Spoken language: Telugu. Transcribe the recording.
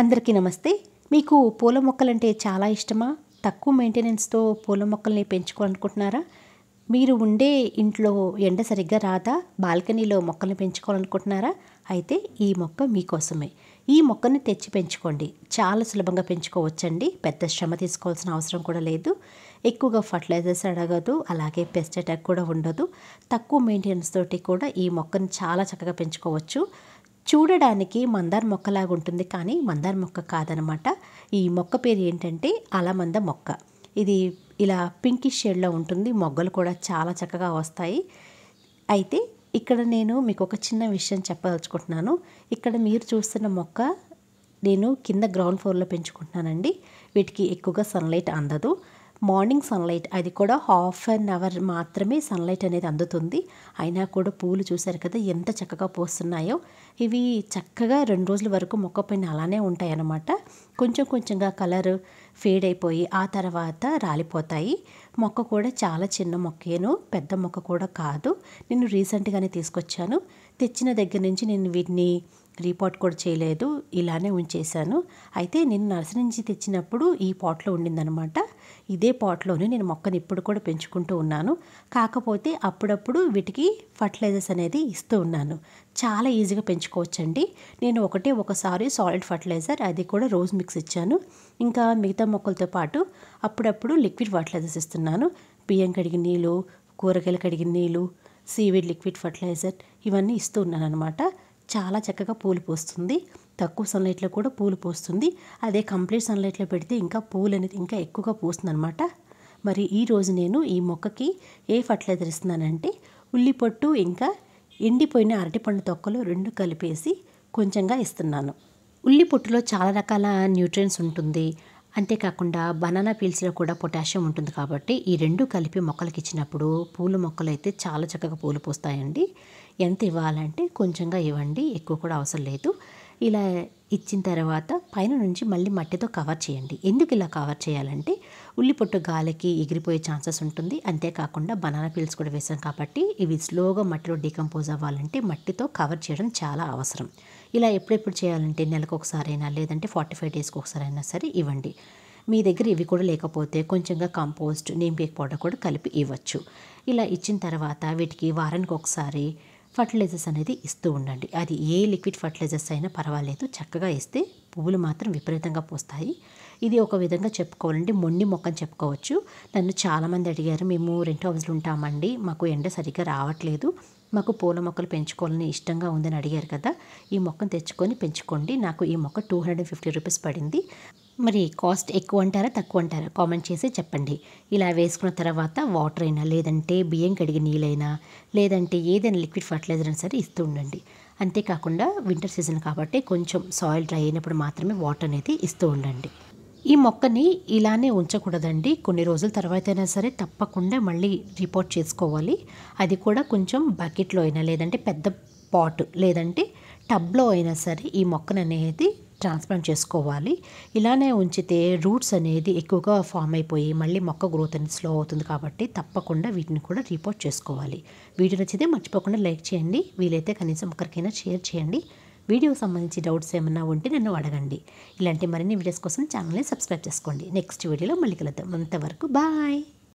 అందరికీ నమస్తే మీకు పూల మొక్కలంటే చాలా ఇష్టమా తక్కువ మెయింటెనెన్స్తో పూల మొక్కల్ని పెంచుకోవాలనుకుంటున్నారా మీరు ఉండే ఇంట్లో ఎండ సరిగ్గా రాదా బాల్కనీలో మొక్కల్ని పెంచుకోవాలనుకుంటున్నారా అయితే ఈ మొక్క మీకోసమే ఈ మొక్కని తెచ్చి పెంచుకోండి చాలా సులభంగా పెంచుకోవచ్చండి పెద్ద శ్రమ తీసుకోవాల్సిన అవసరం కూడా లేదు ఎక్కువగా ఫర్టిలైజర్స్ అడగదు అలాగే పెస్ట్ అటాక్ కూడా ఉండదు తక్కువ మెయింటెనెన్స్ తోటి కూడా ఈ మొక్కని చాలా చక్కగా పెంచుకోవచ్చు చూడడానికి మందార మొక్కలాగుంటుంది కానీ మందార మొక్క కాదనమాట ఈ మొక్క పేరు ఏంటంటే అలమంద మొక్క ఇది ఇలా పింకి షేడ్లో ఉంటుంది మొగ్గలు కూడా చాలా చక్కగా వస్తాయి అయితే ఇక్కడ నేను మీకు ఒక చిన్న విషయం చెప్పదలుచుకుంటున్నాను ఇక్కడ మీరు చూస్తున్న మొక్క నేను కింద గ్రౌండ్ ఫ్లోర్లో పెంచుకుంటున్నానండి వీటికి ఎక్కువగా సన్లైట్ అందదు మార్నింగ్ సన్లైట్ అది కూడా హాఫ్ అన్ అవర్ మాత్రమే సన్లైట్ అనేది అందుతుంది అయినా కూడా పూలు చూశారు కదా ఎంత చక్కగా పోస్తున్నాయో ఇవి చక్కగా రెండు రోజుల వరకు మొక్క పైన అలానే ఉంటాయన్నమాట కొంచెం కొంచెంగా కలర్ ఫేడ్ అయిపోయి ఆ తర్వాత రాలిపోతాయి మొక్క కూడా చాలా చిన్న మొక్కేను పెద్ద మొక్క కూడా కాదు నేను రీసెంట్గానే తీసుకొచ్చాను తెచ్చిన దగ్గర నుంచి నేను వీటిని రీపాట్ కూడా చేయలేదు ఇలానే ఉంచేశాను అయితే నేను నర్సరీ నుంచి తెచ్చినప్పుడు ఈ పాట్లో ఉండిందనమాట ఇదే పాట్లోనే నేను మొక్కను ఇప్పుడు కూడా పెంచుకుంటూ ఉన్నాను కాకపోతే అప్పుడప్పుడు వీటికి ఫర్టిలైజర్స్ అనేది ఇస్తూ ఉన్నాను చాలా ఈజీగా పెంచుకోవచ్చండి నేను ఒకటే ఒకసారి సాలిడ్ ఫర్టిలైజర్ అది కూడా రోజ్ మిక్స్ ఇచ్చాను ఇంకా మిగతా మొక్కలతో పాటు అప్పుడప్పుడు లిక్విడ్ ఫర్టిలైజర్స్ ఇస్తున్నాను బియ్యం కడిగిన నీళ్ళు కూరగాయలు కడిగిన నీళ్ళు సీవీడ్ లిక్విడ్ ఫర్టిలైజర్ ఇవన్నీ ఇస్తూ ఉన్నాను అనమాట చాలా చక్కగా పూలు పోస్తుంది తక్కువ సన్లైట్లో కూడా పూలు పోస్తుంది అదే కంప్లీట్ సన్లైట్లో పెడితే ఇంకా పూలు అనేది ఇంకా ఎక్కువగా పూస్తుంది అనమాట మరి ఈరోజు నేను ఈ మొక్కకి ఏ ఫర్టిలైజర్ ఇస్తున్నానంటే ఉల్లిపొట్టు ఇంకా ఎండిపోయిన అరటిపండు తొక్కలు రెండు కలిపేసి కొంచెంగా ఇస్తున్నాను ఉల్లి పొట్టులో చాలా రకాల న్యూట్రియన్స్ ఉంటుంది అంతేకాకుండా బనానా పీల్స్లో కూడా పొటాషియం ఉంటుంది కాబట్టి ఈ రెండు కలిపి మొక్కలకి ఇచ్చినప్పుడు పూల మొక్కలు అయితే చాలా చక్కగా పూలు పూస్తాయండి ఎంత ఇవ్వాలంటే కొంచెంగా ఇవ్వండి ఎక్కువ కూడా అవసరం లేదు ఇలా ఇచ్చిన తర్వాత పైన నుంచి మళ్ళీ మట్టితో కవర్ చేయండి ఎందుకు ఇలా కవర్ చేయాలంటే ఉల్లి పొట్టు గాలికి ఎగిరిపోయే ఛాన్సెస్ ఉంటుంది అంతేకాకుండా బనానా పీల్స్ కూడా వేసాం కాబట్టి ఇవి స్లోగా మట్టిలో డీకంపోజ్ అవ్వాలంటే మట్టితో కవర్ చేయడం చాలా అవసరం ఇలా ఎప్పుడెప్పుడు చేయాలంటే నెలకు ఒకసారి అయినా లేదంటే ఫార్టీ ఫైవ్ డేస్కి ఒకసారి అయినా సరే ఇవ్వండి మీ దగ్గర ఇవి కూడా లేకపోతే కొంచెంగా కంపోస్ట్ నీమ్ కేక్ పౌడర్ కూడా కలిపి ఇవ్వచ్చు ఇలా ఇచ్చిన తర్వాత వీటికి వారానికి ఒకసారి ఫర్టిలైజర్స్ అనేది ఇస్తూ ఉండండి అది ఏ లిక్విడ్ ఫర్టిలైజర్స్ అయినా పర్వాలేదు చక్కగా ఇస్తే పువ్వులు మాత్రం విపరీతంగా పూస్తాయి ఇది ఒక విధంగా చెప్పుకోవాలండి మొండి మొక్క అని చెప్పుకోవచ్చు నన్ను చాలామంది అడిగారు మేము రెంట్ హౌస్లు ఉంటామండి మాకు ఎండ సరిగ్గా రావట్లేదు మాకు పూల మొక్కలు పెంచుకోవాలని ఇష్టంగా ఉందని అడిగారు కదా ఈ మొక్కను తెచ్చుకొని పెంచుకోండి నాకు ఈ మొక్క టూ హండ్రెడ్ ఫిఫ్టీ రూపీస్ పడింది మరి కాస్ట్ ఎక్కువ అంటారా తక్కువ అంటారా కామెంట్ చేసి చెప్పండి ఇలా వేసుకున్న తర్వాత వాటర్ అయినా లేదంటే బియ్యం కడిగి నీళ్ళైనా లేదంటే ఏదైనా లిక్విడ్ ఫర్టిలైజర్ అయినా సరే ఇస్తూ ఉండండి అంతేకాకుండా వింటర్ సీజన్ కాబట్టి కొంచెం సాయిల్ డ్రై అయినప్పుడు మాత్రమే వాటర్ అనేది ఇస్తూ ఉండండి ఈ మొక్కని ఇలానే ఉంచకూడదండి కొన్ని రోజుల తర్వాత అయినా సరే తప్పకుండా మళ్ళీ రిపోర్ట్ చేసుకోవాలి అది కూడా కొంచెం బకెట్లో అయినా లేదంటే పెద్ద పాట్ లేదంటే టబ్లో అయినా సరే ఈ మొక్కను అనేది ట్రాన్స్ప్లాంట్ చేసుకోవాలి ఇలానే ఉంచితే రూట్స్ అనేది ఎక్కువగా ఫామ్ అయిపోయి మళ్ళీ మొక్క గ్రోత్ అనేది స్లో అవుతుంది కాబట్టి తప్పకుండా వీటిని కూడా రిపోర్ట్ చేసుకోవాలి వీడియో నచ్చితే మర్చిపోకుండా లైక్ చేయండి వీలైతే కనీసం ఒకరికైనా షేర్ చేయండి వీడియో సంబంధించి డౌట్స్ ఏమైనా ఉంటే నన్ను అడగండి ఇలాంటి మరిన్ని వీడియోస్ కోసం ఛానల్ని సబ్స్క్రైబ్ చేసుకోండి నెక్స్ట్ వీడియోలో మళ్ళీ కలుద్దాం అంతవరకు బాయ్